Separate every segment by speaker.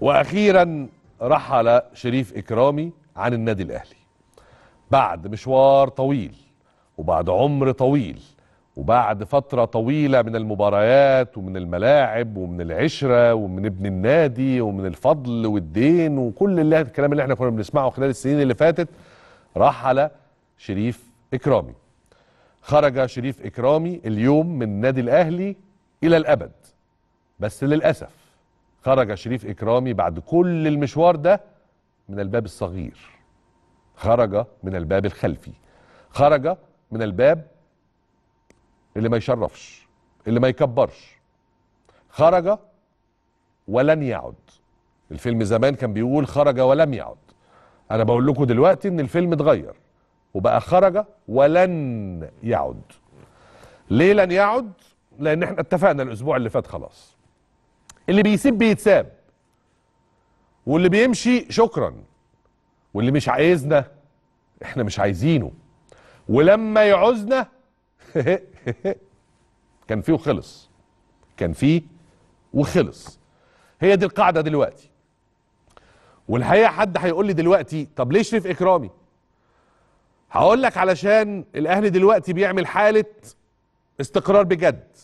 Speaker 1: واخيرا رحل شريف اكرامي عن النادي الاهلي بعد مشوار طويل وبعد عمر طويل وبعد فتره طويله من المباريات ومن الملاعب ومن العشره ومن ابن النادي ومن الفضل والدين وكل اللي الكلام اللي احنا كنا بنسمعه خلال السنين اللي فاتت رحل شريف اكرامي خرج شريف اكرامي اليوم من النادي الاهلي الى الابد بس للاسف خرج شريف إكرامي بعد كل المشوار ده من الباب الصغير خرج من الباب الخلفي خرج من الباب اللي ما يشرفش اللي ما يكبرش خرج ولن يعد الفيلم زمان كان بيقول خرج ولم يعد انا بقول لكم دلوقتي ان الفيلم اتغير وبقى خرج ولن يعد ليه لن يعد لان احنا اتفقنا الاسبوع اللي فات خلاص اللي بيسيب بيتساب واللي بيمشي شكرا واللي مش عايزنا احنا مش عايزينه ولما يعوزنا كان فيه وخلص كان فيه وخلص هي دي القاعده دلوقتي والحقيقه حد هيقول لي دلوقتي طب ليه شريف اكرامي هقول لك علشان الاهلي دلوقتي بيعمل حاله استقرار بجد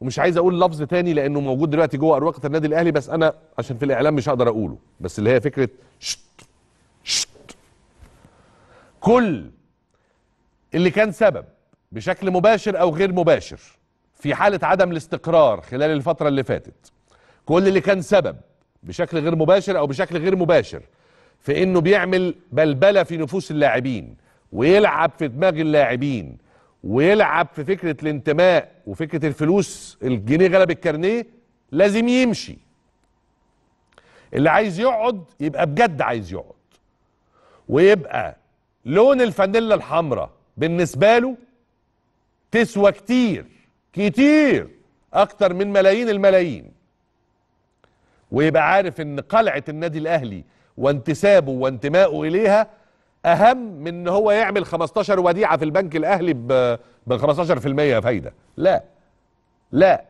Speaker 1: ومش عايز اقول لفظ تاني لانه موجود دلوقتي جوه اروقه النادي الاهلي بس انا عشان في الاعلام مش هقدر اقوله بس اللي هي فكره شت شت كل اللي كان سبب بشكل مباشر او غير مباشر في حاله عدم الاستقرار خلال الفتره اللي فاتت كل اللي كان سبب بشكل غير مباشر او بشكل غير مباشر في انه بيعمل بلبله في نفوس اللاعبين ويلعب في دماغ اللاعبين ويلعب في فكره الانتماء وفكره الفلوس الجنيه غلب الكارنيه لازم يمشي اللي عايز يقعد يبقى بجد عايز يقعد ويبقى لون الفانيلا الحمراء بالنسبه له تسوى كتير كتير اكتر من ملايين الملايين ويبقى عارف ان قلعه النادي الاهلي وانتسابه وانتمائه اليها اهم من ان هو يعمل 15 وديعه في البنك الاهلي ب 15% فايده لا لا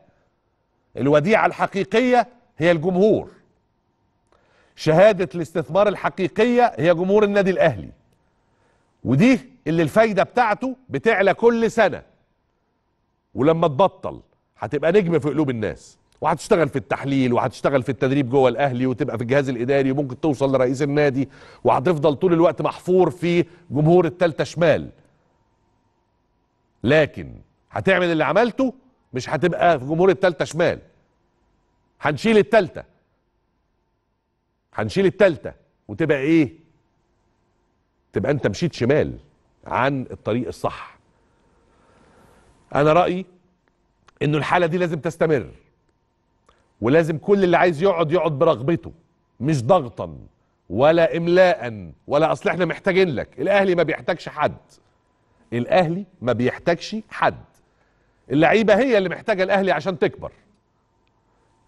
Speaker 1: الوديعه الحقيقيه هي الجمهور شهاده الاستثمار الحقيقيه هي جمهور النادي الاهلي ودي اللي الفايده بتاعته بتعلى كل سنه ولما تبطل هتبقى نجم في قلوب الناس وهتشتغل في التحليل وهتشتغل في التدريب جوه الاهلي وتبقى في الجهاز الاداري وممكن توصل لرئيس النادي وهتفضل طول الوقت محفور في جمهور التالتة شمال لكن هتعمل اللي عملته مش هتبقى في جمهور التالتة شمال هنشيل التالتة هنشيل التالتة وتبقى ايه تبقى انت مشيت شمال عن الطريق الصح انا رأيي انه الحالة دي لازم تستمر ولازم كل اللي عايز يقعد يقعد برغبته مش ضغطا ولا املاء ولا اصل احنا محتاجين لك الاهلي ما بيحتاجش حد الاهلي ما بيحتاجش حد اللعيبه هي اللي محتاجه الاهلي عشان تكبر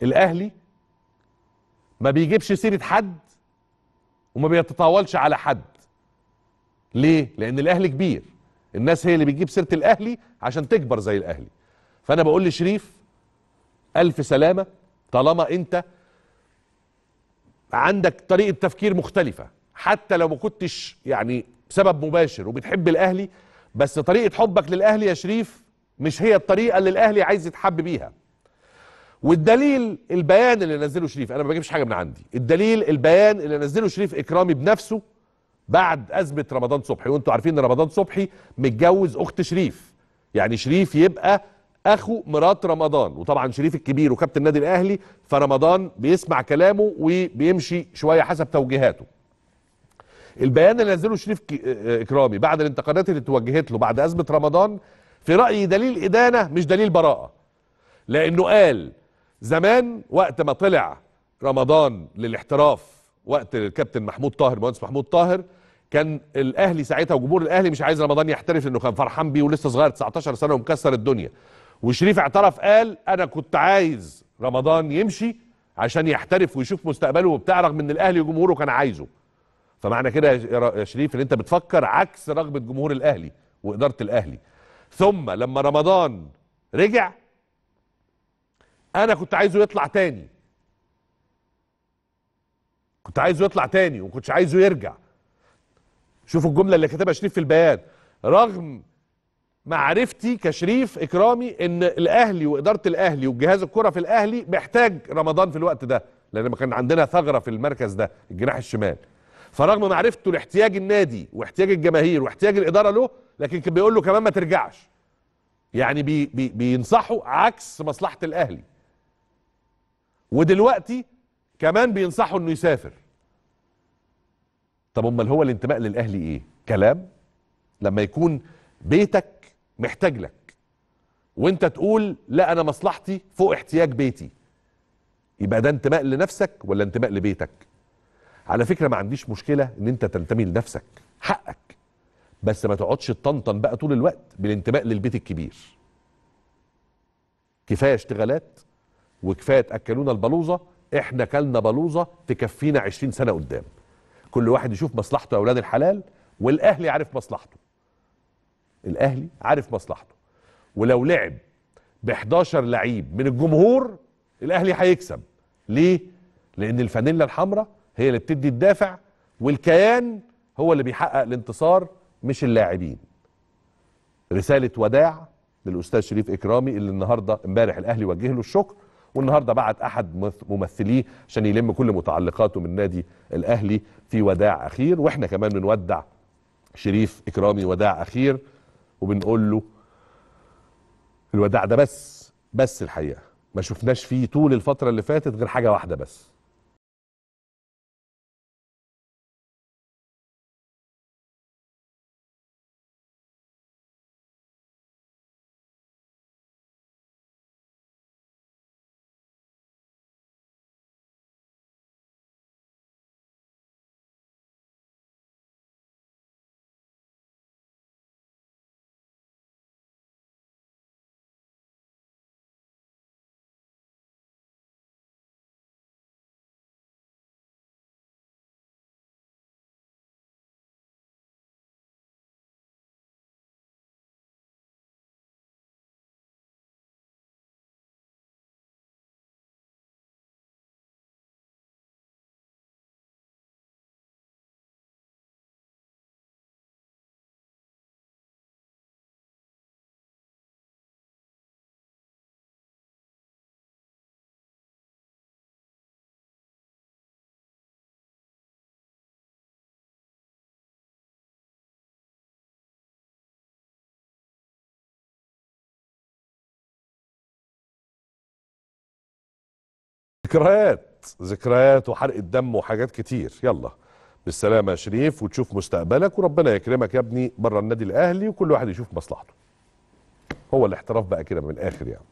Speaker 1: الاهلي ما بيجيبش سيره حد وما بيتطاولش على حد ليه لان الاهلي كبير الناس هي اللي بتجيب سيره الاهلي عشان تكبر زي الاهلي فانا بقول لشريف الف سلامه طالما انت عندك طريقه تفكير مختلفه حتى لو ما كنتش يعني سبب مباشر وبتحب الاهلي بس طريقه حبك للاهلي يا شريف مش هي الطريقه اللي الاهلي عايز يتحب بيها والدليل البيان اللي نزله شريف انا ما بجيبش حاجه من عندي الدليل البيان اللي نزله شريف اكرامي بنفسه بعد ازمه رمضان صبحي وانتوا عارفين ان رمضان صبحي متجوز اخت شريف يعني شريف يبقى اخو مرات رمضان وطبعا شريف الكبير وكابتن النادي الاهلي فرمضان بيسمع كلامه وبيمشي شويه حسب توجيهاته البيان اللي نزله شريف آه، اكرامي بعد الانتقادات اللي توجهت له بعد ازمه رمضان في رايي دليل ادانه مش دليل براءه لانه قال زمان وقت ما طلع رمضان للاحتراف وقت الكابتن محمود طاهر مهندس محمود طاهر كان الاهلي ساعتها وجمهور الاهلي مش عايز رمضان يحترف لانه كان فرحان بيه ولسه صغير 19 سنه ومكسر الدنيا وشريف اعترف قال انا كنت عايز رمضان يمشي عشان يحترف ويشوف مستقبله وبتاع رغم ان الاهلي وجمهوره كان عايزه فمعنى كده يا شريف ان انت بتفكر عكس رغبه جمهور الاهلي واداره الاهلي ثم لما رمضان رجع انا كنت عايزه يطلع تاني كنت عايزه يطلع تاني وما كنتش عايزه يرجع شوفوا الجمله اللي كتبها شريف في البيان رغم معرفتي كشريف اكرامي ان الاهلي واداره الاهلي وجهاز الكره في الاهلي محتاج رمضان في الوقت ده لان ما كان عندنا ثغره في المركز ده الجناح الشمال فرغم معرفته لاحتياج النادي واحتياج الجماهير واحتياج الاداره له لكن كان بيقول له كمان ما ترجعش يعني بي بي بينصحه عكس مصلحه الاهلي ودلوقتي كمان بينصحه انه يسافر طب امال هو الانتماء للاهلي ايه كلام لما يكون بيتك محتاج لك وانت تقول لا انا مصلحتي فوق احتياج بيتي يبقى ده انتماء لنفسك ولا انتماء لبيتك على فكره ما عنديش مشكله ان انت تنتمي لنفسك حقك بس ما تقعدش تطنطن بقى طول الوقت بالانتماء للبيت الكبير كفايه اشتغالات وكفايه تاكلونا البلوزه احنا كلنا بلوزه تكفينا 20 سنه قدام كل واحد يشوف مصلحته يا اولاد الحلال والاهل يعرف مصلحته الاهلي عارف مصلحته ولو لعب ب 11 لعيب من الجمهور الاهلي هيكسب ليه لان الفانيلا الحمراء هي اللي بتدي الدافع والكيان هو اللي بيحقق الانتصار مش اللاعبين رساله وداع للاستاذ شريف اكرامي اللي النهارده امبارح الاهلي وجه له الشكر والنهارده بعت احد ممثليه عشان يلم كل متعلقاته من نادي الاهلي في وداع اخير واحنا كمان بنودع شريف اكرامي وداع اخير وبنقول له الوداع ده بس بس الحقيقه ما شفناش فيه طول الفتره اللي فاتت غير حاجه واحده بس ذكريات ذكريات وحرق الدم وحاجات كتير يلا بالسلامة يا شريف وتشوف مستقبلك وربنا يكرمك يا ابني بره النادي الأهلي وكل واحد يشوف مصلحته هو الاحتراف بقى كده من الآخر يعني